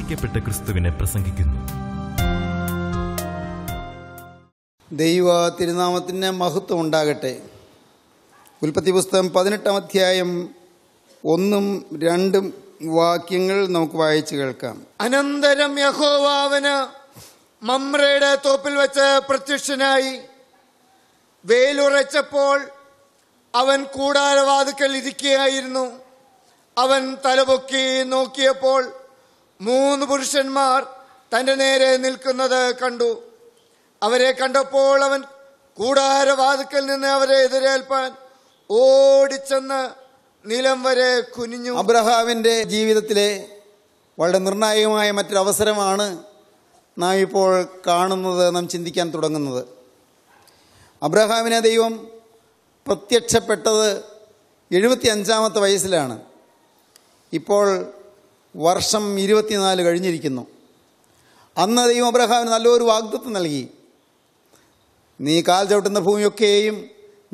ക്രൂശിക്കപ്പെട്ട ക്രിസ്തുവിനെ പ്രസംഗിക്കുന്നു ദൈവ തിരുനാമത്തിന് മഹത്വം ഉണ്ടാകട്ടെ ഉൽപ്പത്തി പുസ്തകം പതിനെട്ടാം അധ്യായം ഒന്നും രണ്ടും വാക്യങ്ങൾ നമുക്ക് വായിച്ചു കേൾക്കാം അനന്തരം യഹോവാവന് മമ്രയുടെ തോപ്പിൽ വെച്ച് പ്രത്യക്ഷനായി വേലുറച്ചപ്പോൾ അവൻ കൂടാരവാതുക്കൽ ഇരിക്കുകയായിരുന്നു അവൻ തലപൊക്കി നോക്കിയപ്പോൾ മൂന്ന് പുരുഷന്മാർ തൻ്റെ നേരെ നിൽക്കുന്നത് കണ്ടു അവരെ കണ്ടപ്പോൾ അവൻ കൂടാരവാതുക്കൽ നിന്ന് അവരെ എതിരേൽപ്പാൻ ഓടിച്ചെന്ന് നിലം വരെ കുനിഞ്ഞു അബ്രഹാമിൻ്റെ ജീവിതത്തിലെ വളരെ നിർണായകമായ മറ്റൊരവസരമാണ് നാം ഇപ്പോൾ കാണുന്നത് നാം ചിന്തിക്കാൻ തുടങ്ങുന്നത് അബ്രഹാമിനെ ദൈവം പ്രത്യക്ഷപ്പെട്ടത് എഴുപത്തി അഞ്ചാമത്തെ വയസ്സിലാണ് ഇപ്പോൾ വർഷം ഇരുപത്തിനാല് കഴിഞ്ഞിരിക്കുന്നു അന്ന് ദൈവം അബ്രഹാമിന് നല്ലൊരു വാഗ്ദത്വം നൽകി നീ കാൽ ചവിട്ടുന്ന ഭൂമിയൊക്കെയും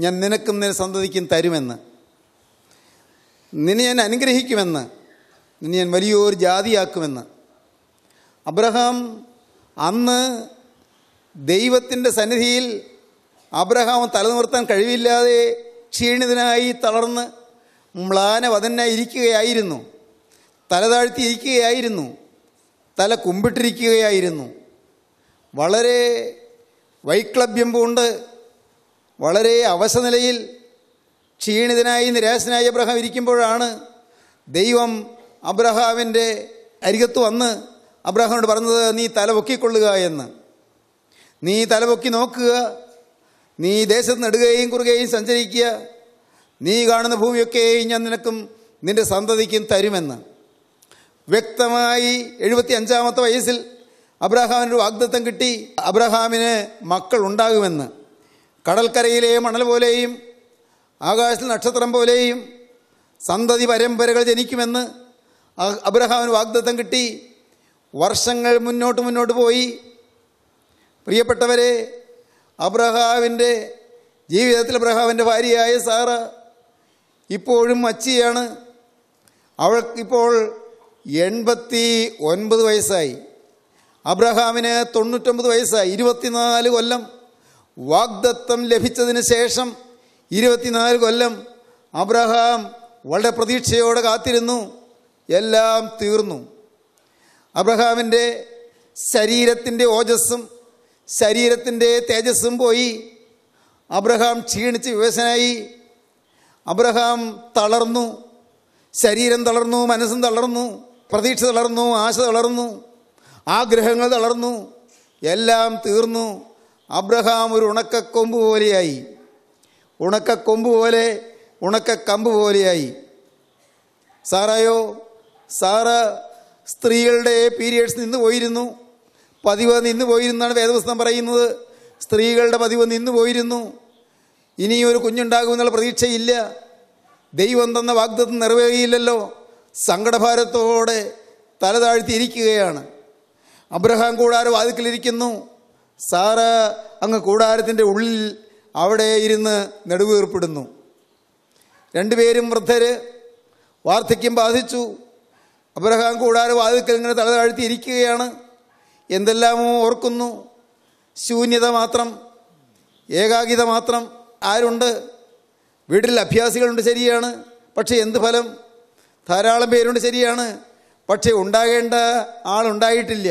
ഞാൻ നിനക്കും നിന സന്തതിക്കും തരുമെന്ന് നിന്നെ ഞാൻ അനുഗ്രഹിക്കുമെന്ന് നിന്നെ ഞാൻ വലിയൊരു ജാതിയാക്കുമെന്ന് അബ്രഹാം അന്ന് ദൈവത്തിൻ്റെ സന്നിധിയിൽ അബ്രഹാം തലനിർത്താൻ കഴിവില്ലാതെ ക്ഷീണിതനായി തളർന്ന് മ്ലാനവതനായി ഇരിക്കുകയായിരുന്നു തല താഴ്ത്തി ഇരിക്കുകയായിരുന്നു തല കുമ്പിട്ടിരിക്കുകയായിരുന്നു വളരെ വൈക്ലഭ്യം പൂണ്ട് വളരെ അവശനിലയിൽ ക്ഷീണിതനായി നിരാശനായ അബ്രഹാം ഇരിക്കുമ്പോഴാണ് ദൈവം അബ്രഹാമിൻ്റെ അരികത്ത് വന്ന് അബ്രഹാമിനോട് പറഞ്ഞത് നീ തലപൊക്കിക്കൊള്ളുക എന്ന് നീ തലപൊക്കി നോക്കുക നീ ദേശത്ത് നെടുകയും കുറുകയും സഞ്ചരിക്കുക നീ കാണുന്ന ഭൂമിയൊക്കെയും ഞാൻ നിനക്കും നിൻ്റെ സന്തതിക്കും തരുമെന്ന് വ്യക്തമായി എഴുപത്തി അഞ്ചാമത്തെ വയസ്സിൽ ഒരു വാഗ്ദത്തം കിട്ടി അബ്രഹാമിന് മക്കൾ ഉണ്ടാകുമെന്ന് കടൽക്കരയിലെ മണൽ പോലെയും ആകാശത്തിൽ നക്ഷത്രം പോലെയും സന്തതി പരമ്പരകൾ ജനിക്കുമെന്ന് അബ്രഹാമിന് വാഗ്ദത്തം കിട്ടി വർഷങ്ങൾ മുന്നോട്ട് മുന്നോട്ട് പോയി പ്രിയപ്പെട്ടവരെ അബ്രഹാവിൻ്റെ ജീവിതത്തിൽ അബ്രഹാവിൻ്റെ ഭാര്യയായ സാറ ഇപ്പോഴും അച്ചിയാണ് അവൾക്കിപ്പോൾ എൺപത്തി ഒൻപത് വയസ്സായി അബ്രഹാമിന് തൊണ്ണൂറ്റൊമ്പത് വയസ്സായി ഇരുപത്തിനാല് കൊല്ലം വാഗ്ദത്തം ലഭിച്ചതിന് ശേഷം ഇരുപത്തിനാല് കൊല്ലം അബ്രഹാം വളരെ പ്രതീക്ഷയോടെ കാത്തിരുന്നു എല്ലാം തീർന്നു അബ്രഹാമിൻ്റെ ശരീരത്തിൻ്റെ ഓജസ്സും ശരീരത്തിൻ്റെ തേജസ്സും പോയി അബ്രഹാം ക്ഷീണിച്ച് വിവശനായി അബ്രഹാം തളർന്നു ശരീരം തളർന്നു മനസ്സും തളർന്നു പ്രതീക്ഷ തളർന്നു ആശ തളർന്നു ആഗ്രഹങ്ങൾ തളർന്നു എല്ലാം തീർന്നു അബ്രഹാം ഒരു ഉണക്കക്കൊമ്പ് പോലെയായി ഉണക്കക്കൊമ്പ് പോലെ ഉണക്കക്കമ്പ് പോലെയായി സാറായോ സാറ സ്ത്രീകളുടെ പീരിയഡ്സ് നിന്ന് പോയിരുന്നു പതിവ് നിന്ന് പോയിരുന്നാണ് വേദപുസ്തകം പറയുന്നത് സ്ത്രീകളുടെ പതിവ് നിന്ന് പോയിരുന്നു ഇനിയും ഒരു കുഞ്ഞുണ്ടാകുമെന്നുള്ള പ്രതീക്ഷയില്ല ദൈവം തന്ന വാഗ്ദത്തം നിറവേറിയില്ലല്ലോ സങ്കടഭാരത്തോടെ തല താഴ്ത്തിയിരിക്കുകയാണ് അബ്രഹാം കൂടാര വാതിക്കലിരിക്കുന്നു സാറ അങ്ങ് കൂടാരത്തിൻ്റെ ഉള്ളിൽ അവിടെ ഇരുന്ന് നെടുവീർപ്പിടുന്നു രണ്ടുപേരും വൃദ്ധര് വാർദ്ധക്യം ബാധിച്ചു അബ്രഹാം കൂടാര വാതിക്കൽ ഇങ്ങനെ തല താഴ്ത്തിയിരിക്കുകയാണ് എന്തെല്ലാമോ ഓർക്കുന്നു ശൂന്യത മാത്രം ഏകാഗ്രത മാത്രം ആരുണ്ട് വീട്ടിൽ അഭ്യാസികളുണ്ട് ശരിയാണ് പക്ഷേ എന്ത് ഫലം ധാരാളം പേരുണ്ട് ശരിയാണ് പക്ഷേ ഉണ്ടാകേണ്ട ആളുണ്ടായിട്ടില്ല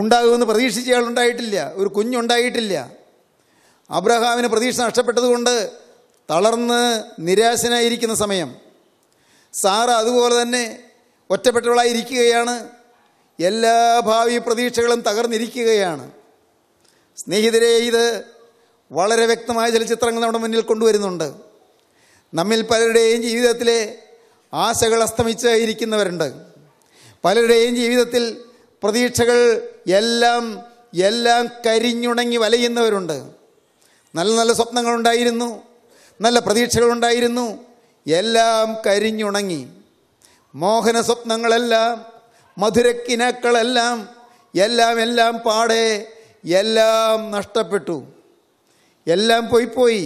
ഉണ്ടാകുമെന്ന് പ്രതീക്ഷിച്ച ആളുണ്ടായിട്ടില്ല ഒരു കുഞ്ഞുണ്ടായിട്ടില്ല അബ്രഹാമിന് പ്രതീക്ഷ നഷ്ടപ്പെട്ടതുകൊണ്ട് തളർന്ന് നിരാശനായിരിക്കുന്ന സമയം സാറ അതുപോലെ തന്നെ ഒറ്റപ്പെട്ടവളായിരിക്കുകയാണ് എല്ലാ ഭാവി പ്രതീക്ഷകളും തകർന്നിരിക്കുകയാണ് സ്നേഹിതരെ ഇത് വളരെ വ്യക്തമായ ചില ചിത്രങ്ങൾ നമ്മുടെ മുന്നിൽ കൊണ്ടുവരുന്നുണ്ട് നമ്മിൽ പലരുടെയും ജീവിതത്തിലെ ആശകൾ അസ്തമിച്ച് ഇരിക്കുന്നവരുണ്ട് പലരുടെയും ജീവിതത്തിൽ പ്രതീക്ഷകൾ എല്ലാം എല്ലാം കരിഞ്ഞുണങ്ങി വലയുന്നവരുണ്ട് നല്ല നല്ല സ്വപ്നങ്ങളുണ്ടായിരുന്നു നല്ല പ്രതീക്ഷകളുണ്ടായിരുന്നു എല്ലാം കരിഞ്ഞുണങ്ങി മോഹന സ്വപ്നങ്ങളെല്ലാം മധുരക്കിനാക്കളെല്ലാം എല്ലാം എല്ലാം പാടെ എല്ലാം നഷ്ടപ്പെട്ടു എല്ലാം പോയി പോയി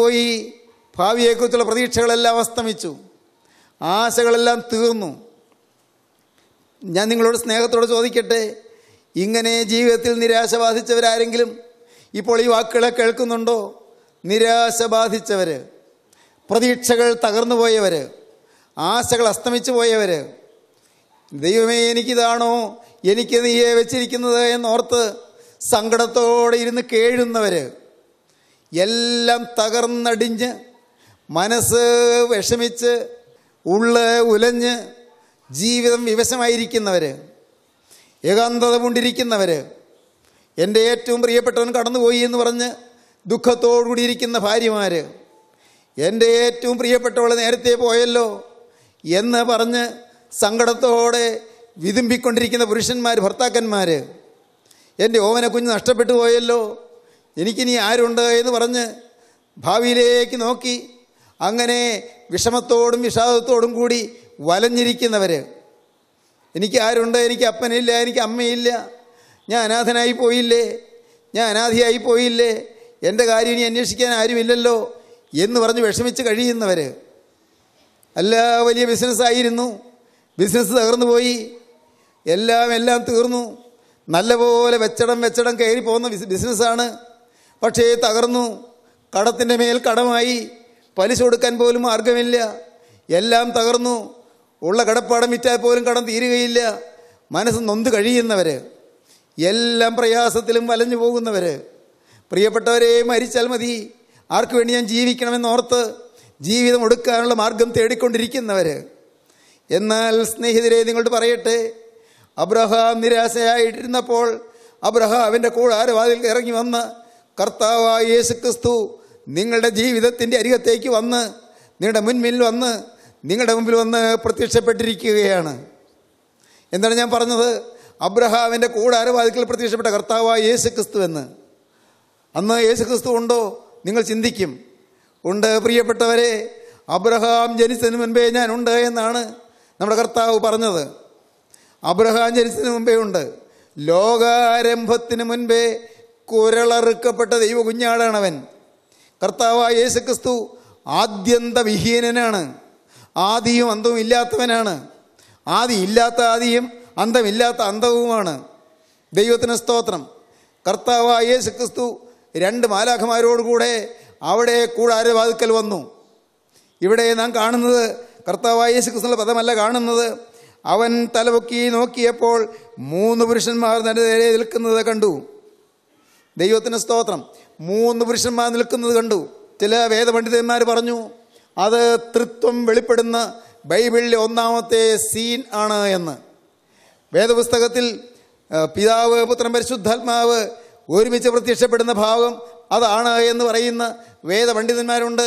പോയി ഭാവിയെക്കുറിച്ചുള്ള പ്രതീക്ഷകളെല്ലാം അസ്തമിച്ചു ആശകളെല്ലാം തീർന്നു ഞാൻ നിങ്ങളോട് സ്നേഹത്തോടെ ചോദിക്കട്ടെ ഇങ്ങനെ ജീവിതത്തിൽ നിരാശ ബാധിച്ചവരാരെങ്കിലും ഇപ്പോൾ ഈ വാക്കുകളെ കേൾക്കുന്നുണ്ടോ നിരാശ ബാധിച്ചവർ പ്രതീക്ഷകൾ തകർന്നു പോയവർ ആശകൾ അസ്തമിച്ചു പോയവർ ദൈവമേ എനിക്കിതാണോ എനിക്ക് നീയെ വെച്ചിരിക്കുന്നത് എന്നോർത്ത് സങ്കടത്തോടെ ഇരുന്ന് കേഴുന്നവർ എല്ലാം തകർന്നടിഞ്ഞ് മനസ്സ് വിഷമിച്ച് ഉള്ള് ഉലഞ്ഞ് ജീവിതം വിവശമായിരിക്കുന്നവർ ഏകാന്തത കൊണ്ടിരിക്കുന്നവർ എൻ്റെ ഏറ്റവും പ്രിയപ്പെട്ടവൻ കടന്നുപോയി എന്ന് പറഞ്ഞ് ദുഃഖത്തോടുകൂടിയിരിക്കുന്ന ഭാര്യമാർ എൻ്റെ ഏറ്റവും പ്രിയപ്പെട്ടവൾ നേരത്തെ പോയല്ലോ എന്ന് പറഞ്ഞ് സങ്കടത്തോടെ വിതുമ്പിക്കൊണ്ടിരിക്കുന്ന പുരുഷന്മാർ ഭർത്താക്കന്മാർ എൻ്റെ ഓമന കുഞ്ഞ് നഷ്ടപ്പെട്ടു പോയല്ലോ എനിക്കിനി ആരുണ്ട് എന്ന് പറഞ്ഞ് ഭാവിയിലേക്ക് നോക്കി അങ്ങനെ വിഷമത്തോടും വിഷാദത്തോടും കൂടി വലഞ്ഞിരിക്കുന്നവർ എനിക്ക് ആരുണ്ട് എനിക്ക് അപ്പനില്ല എനിക്ക് അമ്മയില്ല ഞാൻ അനാഥനായി പോയില്ലേ ഞാൻ അനാഥയായി പോയില്ലേ എൻ്റെ കാര്യം ഇനി അന്വേഷിക്കാൻ ആരുമില്ലല്ലോ എന്ന് പറഞ്ഞ് വിഷമിച്ച് കഴിയുന്നവർ എല്ലാ വലിയ ബിസിനസ്സായിരുന്നു ബിസിനസ് തകർന്നു പോയി എല്ലാം എല്ലാം തീർന്നു നല്ലപോലെ വെച്ചടം വെച്ചടം കയറി പോകുന്ന ബിസിനസ്സാണ് പക്ഷേ തകർന്നു കടത്തിൻ്റെ മേൽ കടമായി പലിശ കൊടുക്കാൻ പോലും മാർഗമില്ല എല്ലാം തകർന്നു ഉള്ള കടപ്പാടം വിറ്റാൽ പോലും കടം തീരുകയില്ല മനസ്സ് നൊന്ത് കഴിയുന്നവർ എല്ലാം പ്രയാസത്തിലും വലഞ്ഞു പോകുന്നവർ പ്രിയപ്പെട്ടവരെ മരിച്ചാൽ മതി ആർക്കു വേണ്ടി ഞാൻ ജീവിക്കണമെന്നോർത്ത് ജീവിതം ഒടുക്കാനുള്ള മാർഗം തേടിക്കൊണ്ടിരിക്കുന്നവർ എന്നാൽ സ്നേഹിതരെ നിങ്ങളോട് പറയട്ടെ അബ്രഹാം നിരാശയായിട്ടിരുന്നപ്പോൾ അബ്രഹാം അവൻ്റെ കൂടാരവാതിൽ ഇറങ്ങി വന്ന് കർത്താവായ യേശുക്രിസ്തു ക്രിസ്തു നിങ്ങളുടെ ജീവിതത്തിൻ്റെ അരികത്തേക്ക് വന്ന് നിങ്ങളുടെ മുൻപിൽ വന്ന് നിങ്ങളുടെ മുമ്പിൽ വന്ന് പ്രത്യക്ഷപ്പെട്ടിരിക്കുകയാണ് എന്താണ് ഞാൻ പറഞ്ഞത് അബ്രഹാമിൻ്റെ കൂടാരവാദിക്കൽ പ്രത്യക്ഷപ്പെട്ട കർത്താവായ യേശു ക്രിസ്തു എന്ന് അന്ന് യേശു ക്രിസ്തു ഉണ്ടോ നിങ്ങൾ ചിന്തിക്കും ഉണ്ട് പ്രിയപ്പെട്ടവരെ അബ്രഹാം ജനിച്ചതിന് മുൻപേ ഞാൻ ഉണ്ട് എന്നാണ് നമ്മുടെ കർത്താവ് പറഞ്ഞത് അബ്രഹാം ജനിച്ചതിന് മുൻപേ ഉണ്ട് ലോകാരംഭത്തിന് മുൻപേ കുരളറുക്കപ്പെട്ട ദൈവ അവൻ കർത്താവായ യേശു ക്രിസ്തു ആദ്യന്തവിഹീനനാണ് ആദിയും അന്തവും ഇല്ലാത്തവനാണ് ആദി ഇല്ലാത്ത ആദിയും അന്തമില്ലാത്ത അന്തവുമാണ് ദൈവത്തിന് സ്തോത്രം കർത്താവായ യേശു ക്രിസ്തു രണ്ട് മാലാഖമാരോടുകൂടെ അവിടെ കൂടാരവാതുക്കൽ വന്നു ഇവിടെ നാം കാണുന്നത് കർത്താവായ യേശു ക്രിസ്തുവിൻ്റെ പദമല്ല കാണുന്നത് അവൻ തലപൊക്കി നോക്കിയപ്പോൾ മൂന്ന് പുരുഷന്മാർ നേരെ നിൽക്കുന്നത് കണ്ടു ദൈവത്തിൻ്റെ സ്തോത്രം മൂന്ന് പുരുഷന്മാർ നിൽക്കുന്നത് കണ്ടു ചില വേദപണ്ഡിതന്മാർ പറഞ്ഞു അത് തൃത്വം വെളിപ്പെടുന്ന ബൈബിളിലെ ഒന്നാമത്തെ സീൻ ആണ് എന്ന് വേദപുസ്തകത്തിൽ പിതാവ് പുത്രൻ പരിശുദ്ധാത്മാവ് ഒരുമിച്ച് പ്രത്യക്ഷപ്പെടുന്ന ഭാവം അതാണ് എന്ന് പറയുന്ന വേദപണ്ഡിതന്മാരുണ്ട്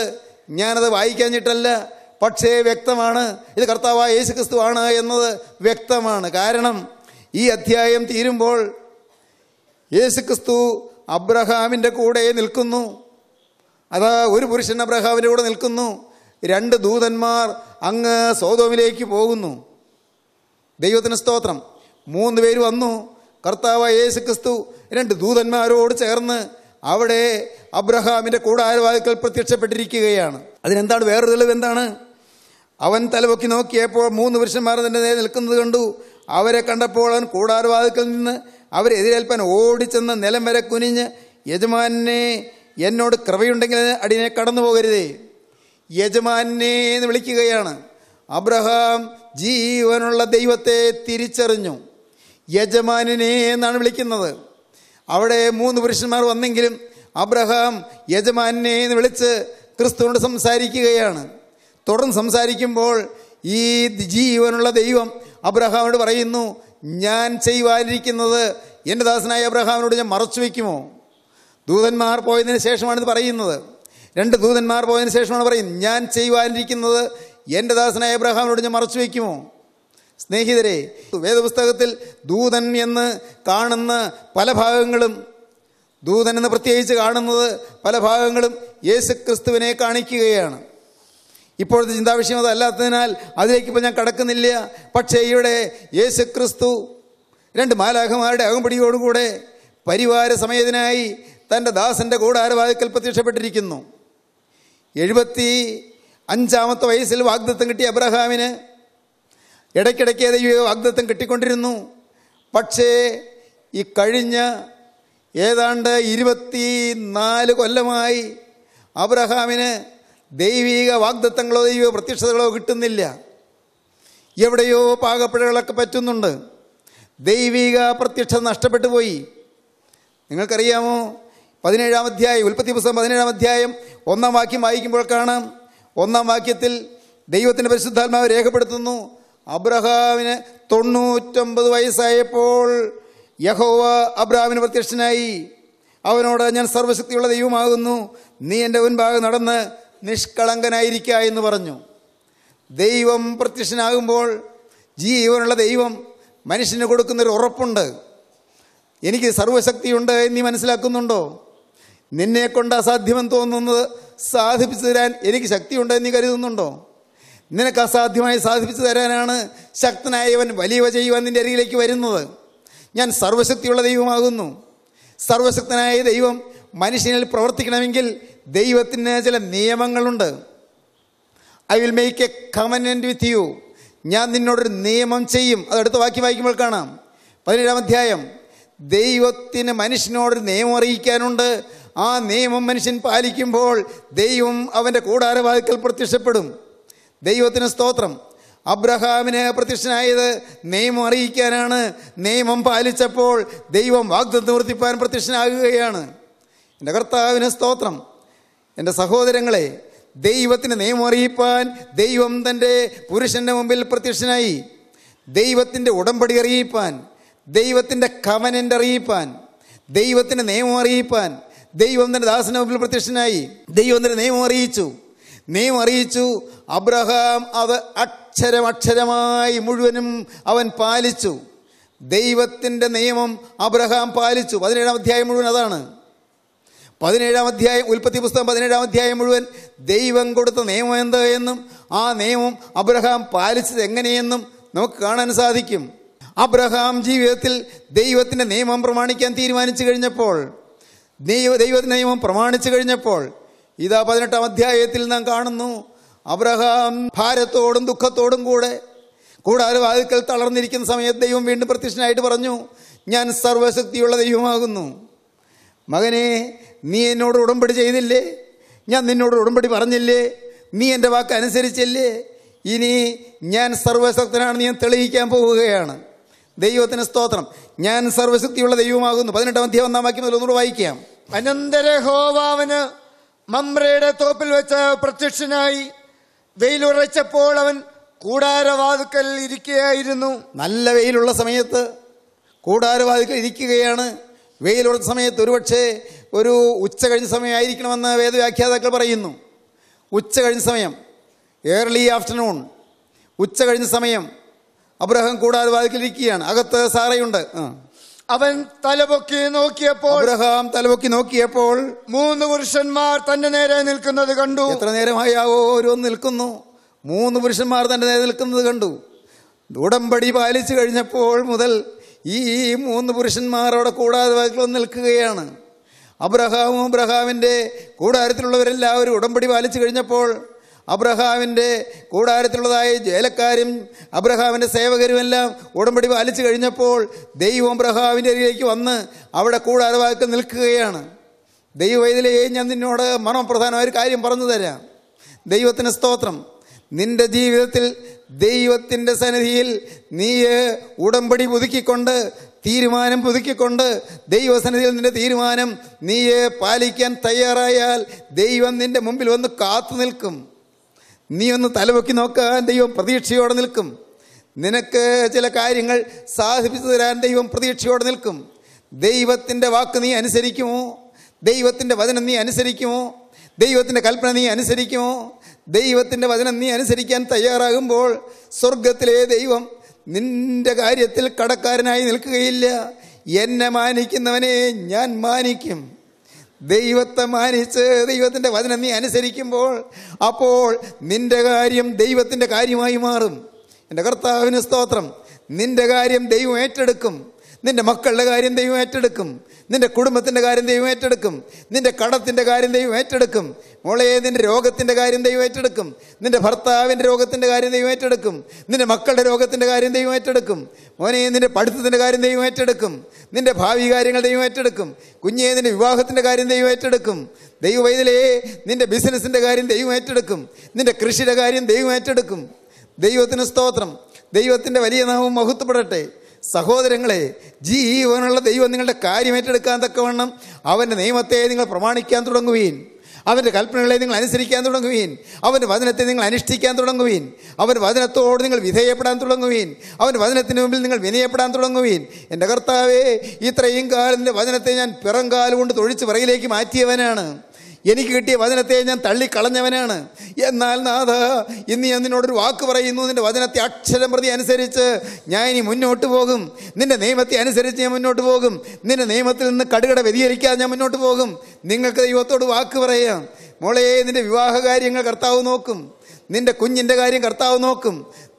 ഞാനത് വായിക്കാഞ്ഞിട്ടല്ല പക്ഷേ വ്യക്തമാണ് ഇത് കർത്താവായ യേശു ക്രിസ്തു ആണ് എന്നത് വ്യക്തമാണ് കാരണം ഈ അധ്യായം തീരുമ്പോൾ യേശു ക്രിസ്തു അബ്രഹാമിൻ്റെ കൂടെ നിൽക്കുന്നു അതാ ഒരു പുരുഷൻ അബ്രഹാമിൻ്റെ കൂടെ നിൽക്കുന്നു രണ്ട് ദൂതന്മാർ അങ്ങ് സോതോമിലേക്ക് പോകുന്നു ദൈവത്തിന് സ്തോത്രം മൂന്ന് പേര് വന്നു കർത്താവ് യേശു ക്രിസ്തു രണ്ട് ദൂതന്മാരോട് ചേർന്ന് അവിടെ അബ്രഹാമിൻ്റെ കൂടാരവാതിക്കൽ പ്രത്യക്ഷപ്പെട്ടിരിക്കുകയാണ് അതിനെന്താണ് വേറൊരു തെളിവ് എന്താണ് അവൻ തലവൊക്കി നോക്കിയപ്പോൾ മൂന്ന് പുരുഷന്മാർ തന്നെ നേരെ നിൽക്കുന്നത് കണ്ടു അവരെ കണ്ടപ്പോൾ അവൻ കൂടാരവാതിക്കൽ നിന്ന് അവരെതിരേൽപ്പാൻ ഓടിച്ചെന്ന് നിലം വരെ കുനിഞ്ഞ് യജമാനെ എന്നോട് കൃപയുണ്ടെങ്കിൽ അടിനെ കടന്നു പോകരുതേ യജമാനെ എന്ന് വിളിക്കുകയാണ് അബ്രഹാം ജീവനുള്ള ദൈവത്തെ തിരിച്ചറിഞ്ഞു യജമാനിനെ എന്നാണ് വിളിക്കുന്നത് അവിടെ മൂന്ന് പുരുഷന്മാർ വന്നെങ്കിലും അബ്രഹാം യജമാനെ എന്ന് വിളിച്ച് ക്രിസ്തുവിനോട് സംസാരിക്കുകയാണ് തുടർന്ന് സംസാരിക്കുമ്പോൾ ഈ ജീവനുള്ള ദൈവം അബ്രഹാമിനോട് പറയുന്നു ഞാൻ ചെയ്യുവാനിരിക്കുന്നത് എൻ്റെ ദാസനായ അബ്രഹാമിനോട് ഞാൻ മറച്ചു വയ്ക്കുമോ ദൂതന്മാർ പോയതിന് ശേഷമാണിത് പറയുന്നത് രണ്ട് ദൂതന്മാർ പോയതിന് ശേഷമാണ് പറയുന്നത് ഞാൻ ചെയ്യുവാനിരിക്കുന്നത് എൻ്റെ ദാസനായ അബ്രഹാമിനോട് ഞാൻ മറച്ചു വയ്ക്കുമോ സ്നേഹിതരെ വേദപുസ്തകത്തിൽ ദൂതൻ എന്ന് കാണുന്ന പല ഭാഗങ്ങളും ദൂതൻ എന്ന് പ്രത്യേകിച്ച് കാണുന്നത് പല ഭാഗങ്ങളും യേശുക്രിസ്തുവിനെ കാണിക്കുകയാണ് ഇപ്പോഴത്തെ ചിന്താവിഷയം അതല്ലാത്തതിനാൽ അതിലേക്ക് ഇപ്പോൾ ഞാൻ കടക്കുന്നില്ല പക്ഷേ ഇവിടെ യേശു ക്രിസ്തു രണ്ട് മാലാഖമാരുടെ അകമ്പടിയോടുകൂടെ പരിവാര സമയത്തിനായി തൻ്റെ ദാസൻ്റെ കൂടാരവാദിക്കൽ പ്രത്യക്ഷപ്പെട്ടിരിക്കുന്നു എഴുപത്തി അഞ്ചാമത്തെ വയസ്സിൽ വാഗ്ദത്തം കിട്ടിയ അബ്രഹാമിന് ഇടയ്ക്കിടയ്ക്ക് ഏതെങ്കിലും വാഗ്ദത്തം കിട്ടിക്കൊണ്ടിരുന്നു പക്ഷേ ഈ കഴിഞ്ഞ ഏതാണ്ട് ഇരുപത്തി നാല് കൊല്ലമായി അബ്രഹാമിന് ദൈവിക വാഗ്ദത്തങ്ങളോ ദൈവിക പ്രത്യക്ഷതകളോ കിട്ടുന്നില്ല എവിടെയോ പാകപ്പിഴകളൊക്കെ പറ്റുന്നുണ്ട് ദൈവിക പ്രത്യക്ഷത നഷ്ടപ്പെട്ടു പോയി നിങ്ങൾക്കറിയാമോ പതിനേഴാം അധ്യായം ഉൽപ്പത്തി പുസ്തകം പതിനേഴാം അധ്യായം ഒന്നാം വാക്യം വായിക്കുമ്പോൾ കാണാം ഒന്നാം വാക്യത്തിൽ ദൈവത്തിൻ്റെ പരിശുദ്ധാത്മാവ് രേഖപ്പെടുത്തുന്നു അബ്രഹാമിന് തൊണ്ണൂറ്റൊമ്പത് വയസ്സായപ്പോൾ യഹോവ അബ്രഹാമിന് പ്രത്യക്ഷനായി അവനോട് ഞാൻ സർവശക്തിയുള്ള ദൈവമാകുന്നു നീ എൻ്റെ മുൻഭാഗം നടന്ന് നിഷ്കളങ്കനായിരിക്കുക എന്ന് പറഞ്ഞു ദൈവം പ്രത്യക്ഷനാകുമ്പോൾ ജീവനുള്ള ദൈവം മനുഷ്യന് കൊടുക്കുന്നൊരു ഉറപ്പുണ്ട് എനിക്ക് സർവശക്തിയുണ്ട് എന്ന് നീ മനസ്സിലാക്കുന്നുണ്ടോ നിന്നെക്കൊണ്ട് അസാധ്യമെന്ന് തോന്നുന്നത് സാധിപ്പിച്ചു തരാൻ എനിക്ക് ശക്തിയുണ്ട് എന്ന് നീ കരുതുന്നുണ്ടോ നിനക്ക് അസാധ്യമായി സാധിപ്പിച്ചു തരാനാണ് ശക്തനായവൻ വലിയവ ചെയ്യുവാൻ നിൻ്റെ അരികിലേക്ക് വരുന്നത് ഞാൻ സർവശക്തിയുള്ള ദൈവമാകുന്നു സർവശക്തനായ ദൈവം മനുഷ്യനിൽ പ്രവർത്തിക്കണമെങ്കിൽ ദൈവത്തിന് ചില നിയമങ്ങളുണ്ട് I will make a covenant with you ഞാൻ നിന്നോടൊരു നിയമം ചെയ്യും അതെടുത്ത വാക്യം വായിക്കുമ്പോൾ കാണാം പതിനേഴാം അധ്യായം ദൈവത്തിന് മനുഷ്യനോടൊരു നിയമം അറിയിക്കാനുണ്ട് ആ നിയമം മനുഷ്യൻ പാലിക്കുമ്പോൾ ദൈവം അവൻ്റെ കൂടാരവാദിക്കൽ പ്രത്യക്ഷപ്പെടും ദൈവത്തിന് സ്തോത്രം അബ്രഹാമിന് പ്രത്യക്ഷനായത് നിയമം അറിയിക്കാനാണ് നിയമം പാലിച്ചപ്പോൾ ദൈവം വാഗ്ദത്ത് നിവർത്തിപ്പാൻ പ്രത്യക്ഷനാകുകയാണ് എൻ്റെ കർത്താവിന് സ്തോത്രം എൻ്റെ സഹോദരങ്ങളെ ദൈവത്തിന് നിയമം അറിയിപ്പാൻ ദൈവം തൻ്റെ പുരുഷൻ്റെ മുമ്പിൽ പ്രത്യക്ഷനായി ദൈവത്തിൻ്റെ ഉടമ്പടി അറിയിപ്പാൻ ദൈവത്തിൻ്റെ കവനൻ്റെ അറിയിപ്പാൻ ദൈവത്തിന് നിയമം അറിയിപ്പാൻ ദൈവം തൻ്റെ ദാസന മുമ്പിൽ പ്രത്യക്ഷനായി ദൈവം തൻ്റെ നിയമം അറിയിച്ചു നിയമം അറിയിച്ചു അബ്രഹാം അത് അക്ഷരമക്ഷരമായി മുഴുവനും അവൻ പാലിച്ചു ദൈവത്തിൻ്റെ നിയമം അബ്രഹാം പാലിച്ചു പതിനേഴാം അധ്യായം മുഴുവൻ അതാണ് പതിനേഴാം അധ്യായം ഉൽപ്പത്തി പുസ്തകം പതിനേഴാം അധ്യായം മുഴുവൻ ദൈവം കൊടുത്ത നിയമം എന്ത് എന്നും ആ നിയമം അബ്രഹാം പാലിച്ചത് എങ്ങനെയെന്നും നമുക്ക് കാണാൻ സാധിക്കും അബ്രഹാം ജീവിതത്തിൽ ദൈവത്തിൻ്റെ നിയമം പ്രമാണിക്കാൻ തീരുമാനിച്ചു കഴിഞ്ഞപ്പോൾ ദൈവ ദൈവത്തിൻ്റെ നിയമം പ്രമാണിച്ചു കഴിഞ്ഞപ്പോൾ ഇതാ പതിനെട്ടാം അധ്യായത്തിൽ നാം കാണുന്നു അബ്രഹാം ഭാരത്തോടും ദുഃഖത്തോടും കൂടെ കൂടാതെ വാതിക്കൽ തളർന്നിരിക്കുന്ന സമയത്ത് ദൈവം വീണ്ടും പ്രത്യക്ഷനായിട്ട് പറഞ്ഞു ഞാൻ സർവശക്തിയുള്ള ദൈവമാകുന്നു മകനെ നീ എന്നോട് ഉടമ്പടി ചെയ്തില്ലേ ഞാൻ നിന്നോട് ഉടമ്പടി പറഞ്ഞില്ലേ നീ എൻ്റെ വാക്ക് അനുസരിച്ചില്ലേ ഇനി ഞാൻ സർവശക്തനാണെന്ന് ഞാൻ തെളിയിക്കാൻ പോവുകയാണ് ദൈവത്തിന് സ്തോത്രം ഞാൻ സർവശക്തിയുള്ള ദൈവമാകുന്നു പതിനെട്ടാം അധ്യായം ഒന്നാം വാക്യം മുതൽ ഒന്നുകൂടെ വായിക്കാം അനന്തര ഹോവാവന് മമ്രയുടെ തോപ്പിൽ വെച്ച് പ്രത്യക്ഷനായി വെയിലുറച്ചപ്പോൾ അവൻ കൂടാരവാതുക്കൽ ഇരിക്കുകയായിരുന്നു നല്ല വെയിലുള്ള സമയത്ത് കൂടാരവാതുക്കൽ ഇരിക്കുകയാണ് വെയിലുറച്ച സമയത്ത് ഒരുപക്ഷെ ഒരു ഉച്ച കഴിഞ്ഞ സമയമായിരിക്കണമെന്ന് വേദവ്യാഖ്യാതാക്കൾ പറയുന്നു ഉച്ച കഴിഞ്ഞ സമയം ഏർലി ആഫ്റ്റർനൂൺ ഉച്ച കഴിഞ്ഞ സമയം അബ്രഹം കൂടാതെ വാതിക്കലിരിക്കുകയാണ് അകത്ത് സാറയുണ്ട് അവൻ തലപൊക്കി നോക്കിയപ്പോൾ അബ്രഹാം തലപൊക്കി നോക്കിയപ്പോൾ മൂന്ന് പുരുഷന്മാർ തന്റെ നേരെ നിൽക്കുന്നത് കണ്ടു എത്ര നേരമായാവോ ഓരോന്ന് നിൽക്കുന്നു മൂന്ന് പുരുഷന്മാർ തന്റെ നേരെ നിൽക്കുന്നത് കണ്ടു ഉടമ്പടി പാലിച്ചു കഴിഞ്ഞപ്പോൾ മുതൽ ഈ മൂന്ന് പുരുഷന്മാർ അവിടെ കൂടാതെ വന്ന് നിൽക്കുകയാണ് അബ്രഹാമും അബ്രഹാമിൻ്റെ കൂടാരത്തിലുള്ളവരെല്ലാവരും ഉടമ്പടി പാലിച്ചു കഴിഞ്ഞപ്പോൾ അബ്രഹാമിൻ്റെ കൂടാരത്തിലുള്ളതായ ജേലക്കാരും അബ്രഹാമിൻ്റെ സേവകരും എല്ലാം ഉടമ്പടി പാലിച്ചു കഴിഞ്ഞപ്പോൾ ദൈവം അബ്രഹാമിൻ്റെ അരികിലേക്ക് വന്ന് അവിടെ കൂടാരവാക്കൾ നിൽക്കുകയാണ് ദൈവം ഇതിലേ ഞാൻ നിന്നോട് മർമ്മപ്രധാനമായ ഒരു കാര്യം പറഞ്ഞു തരാം ദൈവത്തിന് സ്തോത്രം നിന്റെ ജീവിതത്തിൽ ദൈവത്തിൻ്റെ സന്നിധിയിൽ നീ ഉടമ്പടി പുതുക്കിക്കൊണ്ട് തീരുമാനം പുതുക്കിക്കൊണ്ട് ദൈവസന്നിധിയിൽ നിന്റെ തീരുമാനം നീയെ പാലിക്കാൻ തയ്യാറായാൽ ദൈവം നിന്റെ മുമ്പിൽ വന്ന് കാത്തു നിൽക്കും നീ ഒന്ന് തലവൊക്കി നോക്കാൻ ദൈവം പ്രതീക്ഷയോടെ നിൽക്കും നിനക്ക് ചില കാര്യങ്ങൾ സാധിപ്പിച്ചു തരാൻ ദൈവം പ്രതീക്ഷയോടെ നിൽക്കും ദൈവത്തിൻ്റെ വാക്ക് നീ അനുസരിക്കുമോ ദൈവത്തിൻ്റെ വചനം നീ അനുസരിക്കുമോ ദൈവത്തിൻ്റെ കൽപ്പന നീ അനുസരിക്കുമോ ദൈവത്തിൻ്റെ വചനം നീ അനുസരിക്കാൻ തയ്യാറാകുമ്പോൾ സ്വർഗത്തിലെ ദൈവം നിന്റെ കാര്യത്തിൽ കടക്കാരനായി നിൽക്കുകയില്ല എന്നെ മാനിക്കുന്നവനെ ഞാൻ മാനിക്കും ദൈവത്തെ മാനിച്ച് ദൈവത്തിൻ്റെ വചനം നീ അനുസരിക്കുമ്പോൾ അപ്പോൾ നിന്റെ കാര്യം ദൈവത്തിൻ്റെ കാര്യമായി മാറും എൻ്റെ കർത്താവിന് സ്തോത്രം നിന്റെ കാര്യം ദൈവം ഏറ്റെടുക്കും നിന്റെ മക്കളുടെ കാര്യം ദൈവം ഏറ്റെടുക്കും നിന്റെ കുടുംബത്തിൻ്റെ കാര്യം ദൈവം ഏറ്റെടുക്കും നിന്റെ കടത്തിൻ്റെ കാര്യം ദൈവം ഏറ്റെടുക്കും മോളെ നിന്റെ രോഗത്തിൻ്റെ കാര്യം ദൈവം ഏറ്റെടുക്കും നിന്റെ ഭർത്താവിൻ്റെ രോഗത്തിൻ്റെ കാര്യം ദൈവം ഏറ്റെടുക്കും നിന്റെ മക്കളുടെ രോഗത്തിൻ്റെ കാര്യം ദൈവം ഏറ്റെടുക്കും മോനെ നിന്റെ പഠിത്തത്തിൻ്റെ കാര്യം ദൈവം ഏറ്റെടുക്കും നിന്റെ ഭാവി കാര്യങ്ങൾ ദൈവം ഏറ്റെടുക്കും കുഞ്ഞേ നിന്റെ വിവാഹത്തിൻ്റെ കാര്യം ദൈവം ഏറ്റെടുക്കും ദൈവ വൈതലേ നിന്റെ ബിസിനസ്സിൻ്റെ കാര്യം ദൈവം ഏറ്റെടുക്കും നിന്റെ കൃഷിയുടെ കാര്യം ദൈവം ഏറ്റെടുക്കും ദൈവത്തിന് സ്തോത്രം ദൈവത്തിൻ്റെ വലിയ നാമം മഹത്വപ്പെടട്ടെ സഹോദരങ്ങളെ ജീവനുള്ള ദൈവം നിങ്ങളുടെ കാര്യം ഏറ്റെടുക്കാൻ തക്കവണ്ണം അവൻ്റെ നിയമത്തെ നിങ്ങൾ പ്രമാണിക്കാൻ തുടങ്ങുവീൻ അവൻ്റെ കൽപ്പനകളെ നിങ്ങൾ അനുസരിക്കാൻ തുടങ്ങുവീൻ അവൻ്റെ വചനത്തെ നിങ്ങൾ അനുഷ്ഠിക്കാൻ തുടങ്ങുവീൻ അവൻ്റെ വചനത്തോട് നിങ്ങൾ വിധേയപ്പെടാൻ തുടങ്ങുവീൻ അവൻ്റെ വചനത്തിന് മുമ്പിൽ നിങ്ങൾ വിനയപ്പെടാൻ തുടങ്ങുവീൻ എൻ്റെ കർത്താവേ ഇത്രയും കാലം എൻ്റെ വചനത്തെ ഞാൻ പിറങ്കാലുകൊണ്ട് തൊഴിച്ച് പിറകിലേക്ക് മാറ്റിയവനാണ് എനിക്ക് കിട്ടിയ വചനത്തെ ഞാൻ തള്ളിക്കളഞ്ഞവനാണ് എന്നാൽ നാഥ ഇന്ന് ഞാൻ നിന്നോടൊരു വാക്ക് പറയുന്നു നിൻ്റെ വചനത്തെ അക്ഷരം പ്രതി അനുസരിച്ച് ഞാൻ ഇനി മുന്നോട്ട് പോകും നിൻ്റെ നിയമത്തെ അനുസരിച്ച് ഞാൻ മുന്നോട്ട് പോകും നിൻ്റെ നിയമത്തിൽ നിന്ന് കടുകട വ്യതിഹരിക്കാതെ ഞാൻ മുന്നോട്ട് പോകും നിങ്ങൾക്ക് ദൈവത്തോട് വാക്ക് പറയാം മോളെ നിൻ്റെ വിവാഹ കാര്യങ്ങൾ കർത്താവ് നോക്കും നിന്റെ കുഞ്ഞിൻ്റെ കാര്യം കർത്താവ് നോക്കും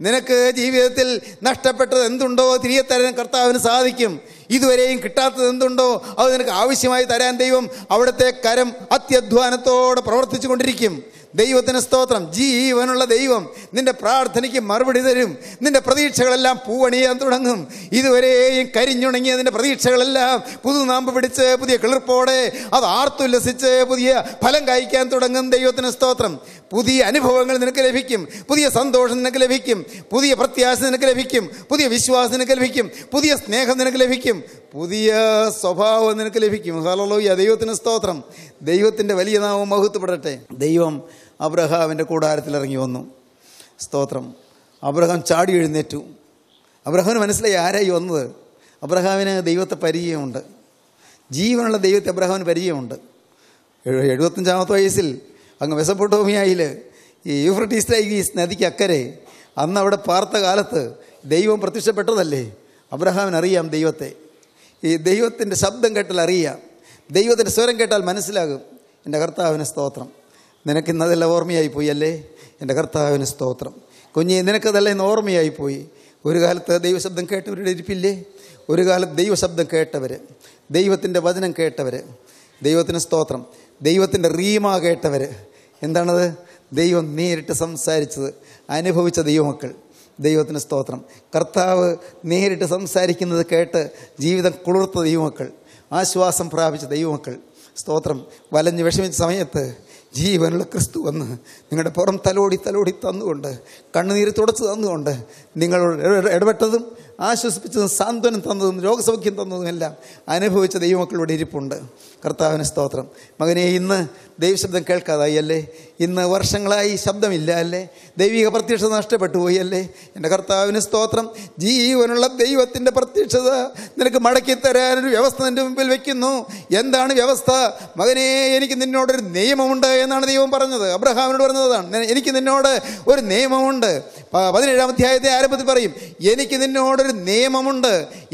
നിനക്ക് ജീവിതത്തിൽ നഷ്ടപ്പെട്ടത് എന്തുണ്ടോ തിരികെ തരാൻ കർത്താവിന് സാധിക്കും ഇതുവരെയും കിട്ടാത്തത് എന്തുണ്ടോ അത് നിനക്ക് ആവശ്യമായി തരാൻ ദൈവം അവിടുത്തെ കരം അത്യധ്വാനത്തോടെ പ്രവർത്തിച്ചു കൊണ്ടിരിക്കും ദൈവത്തിന് സ്തോത്രം ജീവനുള്ള ദൈവം നിന്റെ പ്രാർത്ഥനയ്ക്ക് മറുപടി തരും നിന്റെ പ്രതീക്ഷകളെല്ലാം പൂവണിയാൻ തുടങ്ങും ഇതുവരെയും കരിഞ്ഞുണങ്ങിയ നിന്റെ പ്രതീക്ഷകളെല്ലാം പുതുനാമ്പ് പിടിച്ച് പുതിയ കിളിർപ്പോടെ അത് ആർത്തുല്ലസിച്ച് പുതിയ ഫലം കായ്ക്കാൻ തുടങ്ങും ദൈവത്തിന് സ്തോത്രം പുതിയ അനുഭവങ്ങൾ നിനക്ക് ലഭിക്കും പുതിയ സന്തോഷം നിനക്ക് ലഭിക്കും പുതിയ പ്രത്യാശ നിനക്ക് ലഭിക്കും പുതിയ വിശ്വാസം നിനക്ക് ലഭിക്കും പുതിയ സ്നേഹം നിനക്ക് ലഭിക്കും പുതിയ സ്വഭാവം നിനക്ക് ലഭിക്കും ഹലോയ ദൈവത്തിന് സ്തോത്രം ദൈവത്തിൻ്റെ വലിയ നാമം മഹത്വപ്പെടട്ടെ ദൈവം അബ്രഹാമിൻ്റെ കൂടാരത്തിൽ ഇറങ്ങി വന്നു സ്തോത്രം അബ്രഹാം ചാടി എഴുന്നേറ്റു അബ്രഹാമിന് മനസ്സിലായി ആരായി വന്നത് അബ്രഹാമിന് ദൈവത്തെ പരിചയമുണ്ട് ജീവനുള്ള ദൈവത്തെ അബ്രഹാമിന് പരിചയമുണ്ട് എഴുപത്തഞ്ചാമത്തെ വയസ്സിൽ അങ്ങ് മെസപ്പൊട്ടോമിയായിൽ ഈ യൂഫ്രട്ടീസ് നദിക്കക്കരെ നദിക്ക് അക്കരെ അന്ന് അവിടെ പാർത്ത കാലത്ത് ദൈവം പ്രത്യക്ഷപ്പെട്ടതല്ലേ അബ്രഹാമിനറിയാം ദൈവത്തെ ഈ ദൈവത്തിൻ്റെ ശബ്ദം കേട്ടാൽ അറിയാം ദൈവത്തിൻ്റെ സ്വരം കേട്ടാൽ മനസ്സിലാകും എൻ്റെ കർത്താവിന് സ്തോത്രം ഇന്നതെല്ലാം ഓർമ്മയായി പോയി അല്ലേ എൻ്റെ കർത്താവിന് സ്തോത്രം കുഞ്ഞി നിനക്കതെല്ലാം ഇന്ന് ഓർമ്മയായി പോയി ഒരു കാലത്ത് ദൈവശബ്ദം കേട്ടവരുടെ ഇരിപ്പില്ലേ ഒരു കാലത്ത് ദൈവശബ്ദം കേട്ടവർ ദൈവത്തിൻ്റെ വചനം കേട്ടവർ ദൈവത്തിന് സ്തോത്രം ദൈവത്തിൻ്റെ റീമാ കേട്ടവർ എന്താണത് ദൈവം നേരിട്ട് സംസാരിച്ചത് അനുഭവിച്ച ദൈവമക്കൾ ദൈവത്തിന് സ്തോത്രം കർത്താവ് നേരിട്ട് സംസാരിക്കുന്നത് കേട്ട് ജീവിതം കുളിർത്ത ദൈവമക്കൾ ആശ്വാസം പ്രാപിച്ച ദൈവമക്കൾ സ്തോത്രം വലഞ്ഞ് വിഷമിച്ച സമയത്ത് ജീവനുള്ള ക്രിസ്തു വന്ന് നിങ്ങളുടെ പുറം തലോടി തലോടി തന്നുകൊണ്ട് കണ്ണുനീര് തുടച്ച് തന്നുകൊണ്ട് നിങ്ങളോട് ഇടപെട്ടതും ആശ്വസിപ്പിച്ചതും സാന്ത്വനം തന്നതും രോഗസൗഖ്യം തന്നതും എല്ലാം അനുഭവിച്ച ദൈവമക്കളുടെ ഇരിപ്പുണ്ട് കർത്താവിന് സ്തോത്രം മകനെ ഇന്ന് ദൈവശബ്ദം കേൾക്കാതായി അല്ലേ ഇന്ന് വർഷങ്ങളായി ശബ്ദമില്ല അല്ലേ ദൈവിക പ്രത്യക്ഷത നഷ്ടപ്പെട്ടു പോയി അല്ലേ എൻ്റെ കർത്താവിന് സ്തോത്രം ജീവനുള്ള ദൈവത്തിൻ്റെ പ്രത്യക്ഷത നിനക്ക് മടക്കി തരാനൊരു വ്യവസ്ഥ നിൻ്റെ മുമ്പിൽ വെക്കുന്നു എന്താണ് വ്യവസ്ഥ മകനെ എനിക്ക് നിന്നോടൊരു നിയമമുണ്ട് എന്നാണ് ദൈവം പറഞ്ഞത് അബ്രഹാമിനോട് പറഞ്ഞതാണ് എനിക്ക് നിന്നോട് ഒരു നിയമമുണ്ട് പതിനേഴാം അധ്യായത്തെ ആരംഭത്തിൽ പറയും എനിക്ക് നിന്നോടൊരു നിയമമുണ്ട്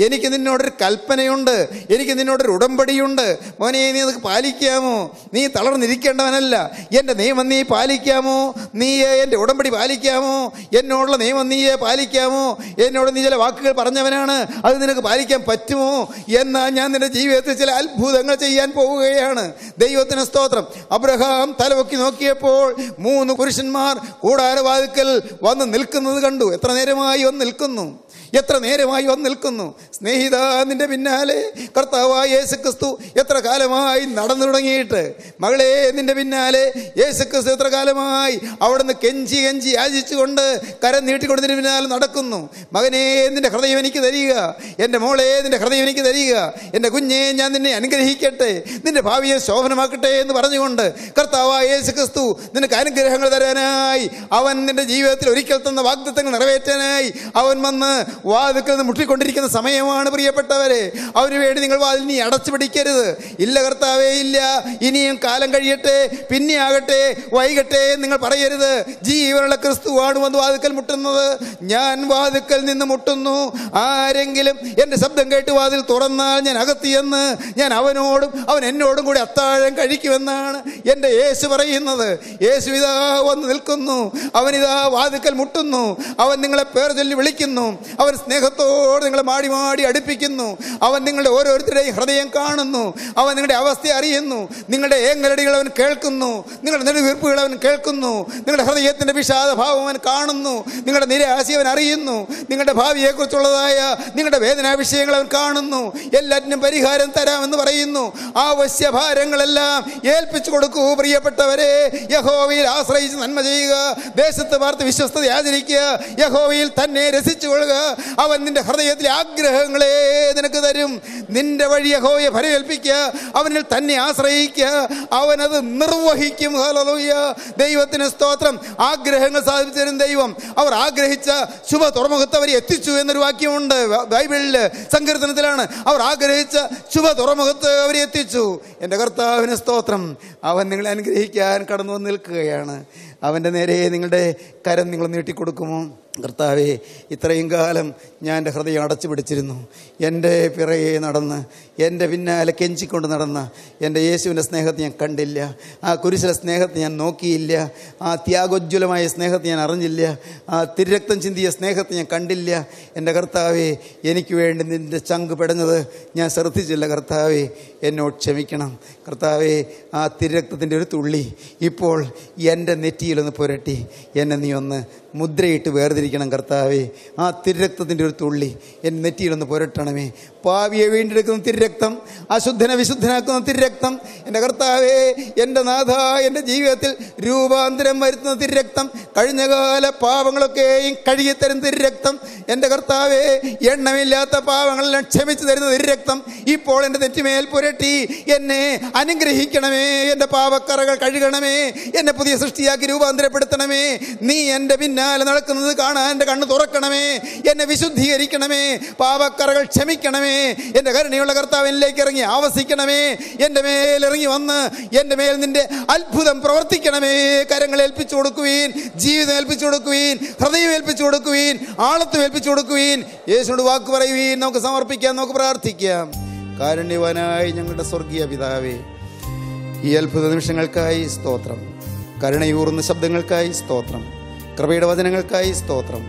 എനിക്ക് നിന്നോടൊരു കൽപ്പനയുണ്ട് എനിക്ക് നിന്നോടൊരു ഉടമ്പടിയുണ്ട് മകനെ നീ അത് പാലിക്കാമോ നീ തളർന്നിരിക്കും ഇരിക്കേണ്ടവനല്ല എൻ്റെ നിയമം നീ പാലിക്കാമോ നീ എൻ്റെ ഉടമ്പടി പാലിക്കാമോ എന്നോടുള്ള നിയമം നീ പാലിക്കാമോ എന്നോട് നീ ചില വാക്കുകൾ പറഞ്ഞവനാണ് അത് നിനക്ക് പാലിക്കാൻ പറ്റുമോ എന്നാൽ ഞാൻ നിൻ്റെ ജീവിതത്തിൽ ചില അത്ഭുതങ്ങൾ ചെയ്യാൻ പോവുകയാണ് ദൈവത്തിന് സ്തോത്രം അബ്രഹാം തലവൊക്കി നോക്കിയപ്പോൾ മൂന്ന് പുരുഷന്മാർ കൂടാരവാതിക്കൽ വന്ന് നിൽക്കുന്നത് കണ്ടു എത്ര നേരമായി വന്ന് നിൽക്കുന്നു എത്ര നേരമായി വന്ന് നിൽക്കുന്നു സ്നേഹിത നിന്റെ പിന്നാലെ കർത്താവായ യേശു ക്രിസ്തു എത്ര കാലമായി നടന്നു തുടങ്ങിയിട്ട് മകളെ നിന്റെ പിന്നാലെ യേശു ക്രിസ്തു എത്ര കാലമായി അവിടുന്ന് കെഞ്ചി കെഞ്ചി യാചിച്ചുകൊണ്ട് കരം നീട്ടിക്കൊണ്ടതിന് പിന്നാലെ നടക്കുന്നു മകനെ നിന്റെ ഹൃദയം എനിക്ക് തരിക എൻ്റെ മോളെ നിന്റെ ഹൃദയം എനിക്ക് തരിക എൻ്റെ കുഞ്ഞെ ഞാൻ നിന്നെ അനുഗ്രഹിക്കട്ടെ നിന്റെ ഭാവിയെ ശോഭനമാക്കട്ടെ എന്ന് പറഞ്ഞുകൊണ്ട് കർത്താവായ യേശു ക്രിസ്തു നിനക്ക് അനുഗ്രഹങ്ങൾ തരാനായി അവൻ നിന്റെ ജീവിതത്തിൽ ഒരിക്കൽ തന്ന വാഗ്ദത്തങ്ങൾ നിറവേറ്റാനായി അവൻ വന്ന് നിന്ന് മുട്ടിക്കൊണ്ടിരിക്കുന്ന സമയമാണ് പ്രിയപ്പെട്ടവരെ അവന് വേണ്ടി നിങ്ങൾ നീ അടച്ചു പിടിക്കരുത് ഇല്ല കർത്താവേ ഇല്ല ഇനിയും കാലം കഴിയട്ടെ പിന്നെ ആകട്ടെ വൈകട്ടെ നിങ്ങൾ പറയരുത് ജീവനുള്ള ക്രിസ്തുവാണ് വന്ന് വാതിക്കൽ മുട്ടുന്നത് ഞാൻ വാതിക്കൽ നിന്ന് മുട്ടുന്നു ആരെങ്കിലും എൻ്റെ ശബ്ദം കേട്ട് വാതിൽ തുറന്നാൽ ഞാൻ അകത്തിയെന്ന് ഞാൻ അവനോടും അവൻ എന്നോടും കൂടി അത്താഴം കഴിക്കുമെന്നാണ് എൻ്റെ യേശു പറയുന്നത് യേശു ഇതാ വന്ന് നിൽക്കുന്നു അവനിതാ വാതിക്കൽ മുട്ടുന്നു അവൻ നിങ്ങളെ പേർ ചൊല്ലി വിളിക്കുന്നു അവൻ സ്നേഹത്തോട് നിങ്ങളെ മാടി മാടി അടുപ്പിക്കുന്നു അവൻ നിങ്ങളുടെ ഓരോരുത്തരുടെയും ഹൃദയം കാണുന്നു അവൻ നിങ്ങളുടെ അവസ്ഥ അറിയുന്നു നിങ്ങളുടെ ഏങ്ങലടികൾ അവൻ കേൾക്കുന്നു നിങ്ങളുടെ നെടുവീർപ്പുകൾ അവൻ കേൾക്കുന്നു നിങ്ങളുടെ ഹൃദയത്തിൻ്റെ വിഷാദഭാവം അവൻ കാണുന്നു നിങ്ങളുടെ നിരാശി അവൻ അറിയുന്നു നിങ്ങളുടെ ഭാവിയെക്കുറിച്ചുള്ളതായ നിങ്ങളുടെ വേദനാ വിഷയങ്ങൾ അവൻ കാണുന്നു എല്ലാറ്റിനും പരിഹാരം തരാമെന്ന് പറയുന്നു ആവശ്യഭാരങ്ങളെല്ലാം ഏൽപ്പിച്ചു കൊടുക്കൂ പ്രിയപ്പെട്ടവരെ യഹോവയിൽ ആശ്രയിച്ച് നന്മ ചെയ്യുക ദേശത്ത് പാർത്ത് വിശ്വസ്തത ആചരിക്കുക യഹോവയിൽ തന്നെ രസിച്ചു കൊള്ളുക അവൻ നിന്റെ ഹൃദയത്തിലെ ആഗ്രഹങ്ങളെ നിനക്ക് തരും നിന്റെ വഴി ഹോയെ ഫലമേൽപ്പിക്കുക അവനിൽ തന്നെ ആശ്രയിക്കുക അവനത് നിർവഹിക്കും ഹലോയ ദൈവത്തിന് സ്തോത്രം ആഗ്രഹങ്ങൾ സാധിച്ചു തരും ദൈവം അവർ ആഗ്രഹിച്ച ശുഭ തുറമുഖത്ത് അവരെ എത്തിച്ചു എന്നൊരു വാക്യമുണ്ട് ബൈബിളിൽ സങ്കീർത്തനത്തിലാണ് അവർ ആഗ്രഹിച്ച ശുഭ തുറമുഖത്ത് അവരെ എത്തിച്ചു എൻ്റെ കർത്താവിന് സ്തോത്രം അവൻ നിങ്ങളെ അനുഗ്രഹിക്കാൻ കടന്നു വന്ന് നിൽക്കുകയാണ് അവൻ്റെ നേരെ നിങ്ങളുടെ കരം നിങ്ങൾ നീട്ടിക്കൊടുക്കുമോ കർത്താവെ ഇത്രയും കാലം ഞാൻ എൻ്റെ ഹൃദയം അടച്ചു പിടിച്ചിരുന്നു എൻ്റെ പിറകെ നടന്ന് എൻ്റെ പിന്നാലെ കെഞ്ചിക്കൊണ്ട് നടന്ന എൻ്റെ യേശുവിൻ്റെ സ്നേഹത്തെ ഞാൻ കണ്ടില്ല ആ കുരിശിലെ സ്നേഹത്തെ ഞാൻ നോക്കിയില്ല ആ ത്യാഗോജ്വലമായ സ്നേഹത്തെ ഞാൻ അറിഞ്ഞില്ല ആ തിരക്തം ചിന്തിയ സ്നേഹത്തെ ഞാൻ കണ്ടില്ല എൻ്റെ കർത്താവെ എനിക്ക് വേണ്ടി നിൻ്റെ ചങ്ക് പെടഞ്ഞത് ഞാൻ ശ്രദ്ധിച്ചില്ല കർത്താവെ എന്നോട് ക്ഷമിക്കണം കർത്താവെ ആ തിരക്തത്തിൻ്റെ ഒരു തുള്ളി ഇപ്പോൾ എൻ്റെ നെറ്റിയിലൊന്ന് പുരട്ടി എന്നെ നീ ഒന്ന് മുദ്രയിട്ട് വേർതിരിക്കണം കർത്താവേ ആ തിരുരക്തത്തിൻ്റെ ഒരു തുള്ളി എൻ നെറ്റിയിലൊന്ന് പുരട്ടണമേ പാവിയെ വീണ്ടെടുക്കുന്ന തിരുരക്തം അശുദ്ധനെ വിശുദ്ധനാക്കുന്ന തിരുരക്തം എൻ്റെ കർത്താവേ എൻ്റെ നാഥ എൻ്റെ ജീവിതത്തിൽ രൂപാന്തരം വരുത്തുന്ന തിരുരക്തം കഴിഞ്ഞകാല പാവങ്ങളൊക്കെയും കഴുകിത്തരും തിരുരക്തം എൻ്റെ കർത്താവേ എണ്ണമില്ലാത്ത പാവങ്ങളെല്ലാം ക്ഷമിച്ചു തരുന്ന തിരുരക്തം ഇപ്പോൾ എൻ്റെ തെറ്റുമേൽ പുരട്ടി എന്നെ അനുഗ്രഹിക്കണമേ എൻ്റെ പാവക്കറകൾ കഴുകണമേ എന്നെ പുതിയ സൃഷ്ടിയാക്കി രൂപാന്തരപ്പെടുത്തണമേ നീ എൻ്റെ പിന്നാലെ നടക്കുന്നത് കാണാൻ എൻ്റെ കണ്ണ് തുറക്കണമേ എന്നെ വിശുദ്ധീകരിക്കണമേ പാവക്കറകൾ ക്ഷമിക്കണമേ കരുണയാമേ എൻ്റെ കരുണയുള്ള കർത്താവ് എന്നിലേക്ക് ഇറങ്ങി ആവസിക്കണമേ എൻ്റെ മേൽ ഇറങ്ങി വന്ന് എൻ്റെ മേൽ നിൻ്റെ അത്ഭുതം പ്രവർത്തിക്കണമേ കരങ്ങൾ ഏൽപ്പിച്ചു കൊടുക്കുവീൻ ജീവിതം ഏൽപ്പിച്ചു കൊടുക്കുവീൻ ഹൃദയം ഏൽപ്പിച്ചു കൊടുക്കുവീൻ ആളത്വം ഏൽപ്പിച്ചു കൊടുക്കുവീൻ യേശുവിനോട് വാക്ക് പറയുവീൻ നമുക്ക് സമർപ്പിക്കാം നമുക്ക് പ്രാർത്ഥിക്കാം കാരുണ്യവാനായി ഞങ്ങളുടെ സ്വർഗീയ പിതാവേ ഈ അത്ഭുത നിമിഷങ്ങൾക്കായി സ്തോത്രം കരുണയൂർന്ന ശബ്ദങ്ങൾക്കായി സ്തോത്രം കൃപയുടെ വചനങ്ങൾക്കായി സ്തോത്രം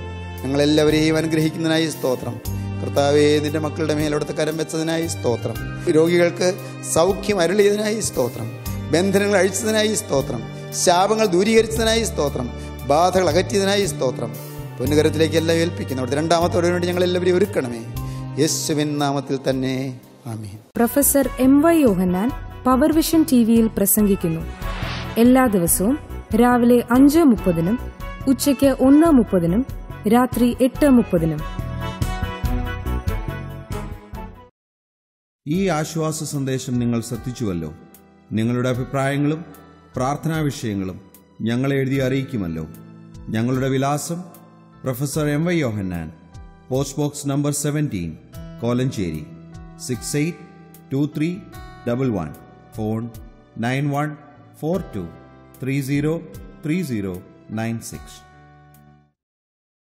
ഞങ്ങളെല്ലാവരെയും അനുഗ്രഹിക്കുന്നതിനായി സ്തോത്രം കർത്താവെ നിന്റെ മക്കളുടെ മേൽ കരം വെച്ചതിനായി സ്തോത്രം രോഗികൾക്ക് സൗഖ്യം അരുളിയതിനായി സ്തോത്രം ബന്ധനങ്ങൾ അഴിച്ചതിനായി സ്തോത്രം ശാപങ്ങൾ ദൂരീകരിച്ചതിനായി സ്തോത്രം ബാധകൾ അകറ്റിയതിനായി സ്തോത്രം പൊന്നുകരത്തിലേക്ക് എല്ലാം ഏൽപ്പിക്കുന്നു അവിടെ രണ്ടാമത്തോടെ വേണ്ടി ഞങ്ങൾ എല്ലാവരെയും ഒരുക്കണമേ യേശുവിൻ നാമത്തിൽ തന്നെ ആമീൻ professor M Y Yohannan Power Vision T വിയിൽ പ്രസംഗിക്കുന്നു എല്ലാ ദിവസവും രാവിലെ അഞ്ച് മുപ്പതിനും ഉച്ചയ്ക്ക് ഒന്ന് മുപ്പതിനും രാത്രി എട്ട് മുപ്പതിനും ഈ ആശ്വാസ സന്ദേശം നിങ്ങൾ ശ്രദ്ധിച്ചുവല്ലോ നിങ്ങളുടെ അഭിപ്രായങ്ങളും പ്രാർത്ഥനാ വിഷയങ്ങളും ഞങ്ങളെ എഴുതി അറിയിക്കുമല്ലോ ഞങ്ങളുടെ വിലാസം professor M Y Yohannan post box number seventeen Kolenchery six eight two three double one phone nine one four two three zero three zero nine six